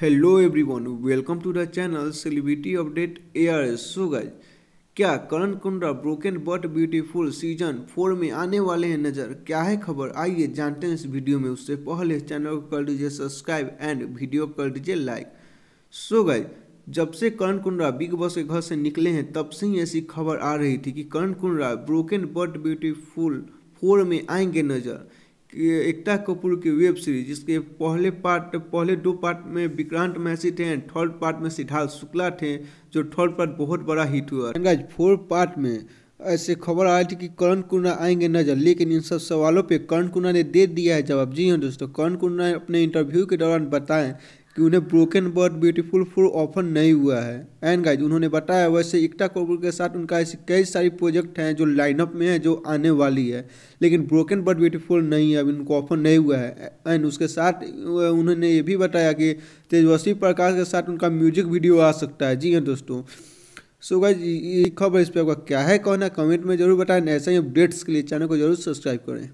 hello everyone welcome to the channel celebrity update here so guys क्या Karan Kundra broken but beautiful season four में आने वाले हैं नज़र क्या है खबर आइए जानते हैं इस वीडियो में उससे पहले चैनल को कर दीजिए सब्सक्राइब एंड वीडियो कर दीजिए लाइक सो गाइज जब से करण कुंड्रा बिग बॉस के घर से निकले हैं तब से ही ऐसी खबर आ रही थी कि Karan Kundra broken but beautiful four में आएंगे नज़र एकता कपूर की वेब सीरीज जिसके पहले पार्ट पहले दो पार्ट में विक्रांत मैसी थे एंड थर्ड पार्ट में सिद्धार्थ शुक्ला थे जो थर्ड पार्ट बहुत बड़ा हिट हुआ गाइज फोर्थ पार्ट में ऐसे खबर आ रही थी कि करण कुंडा आएंगे नजर लेकिन इन सब सवालों पे करण कुंड्रा ने दे दिया है जवाब जी हाँ दोस्तों करण कुंड्रा ने अपने इंटरव्यू के दौरान बताएं कि उन्हें ब्रोकन बट ब्यूटीफुल फूल ऑफर नहीं हुआ है एंड गाइज उन्होंने बताया वैसे इक्टा कपूर के साथ उनका ऐसी कई सारी प्रोजेक्ट हैं जो लाइनअप में है जो आने वाली है लेकिन ब्रोकन बट ब्यूटीफुल नहीं है अभी उनको ऑफर नहीं हुआ है एंड उसके साथ उन्होंने ये भी बताया कि तेजस्वी प्रकाश के साथ उनका म्यूजिक वीडियो आ सकता है जी हाँ दोस्तों सो गाइज ये खबर इस पर आपका क्या है कौन है कमेंट में जरूर बताएं ऐसे ही अपडेट्स के लिए चैनल को जरूर सब्सक्राइब करें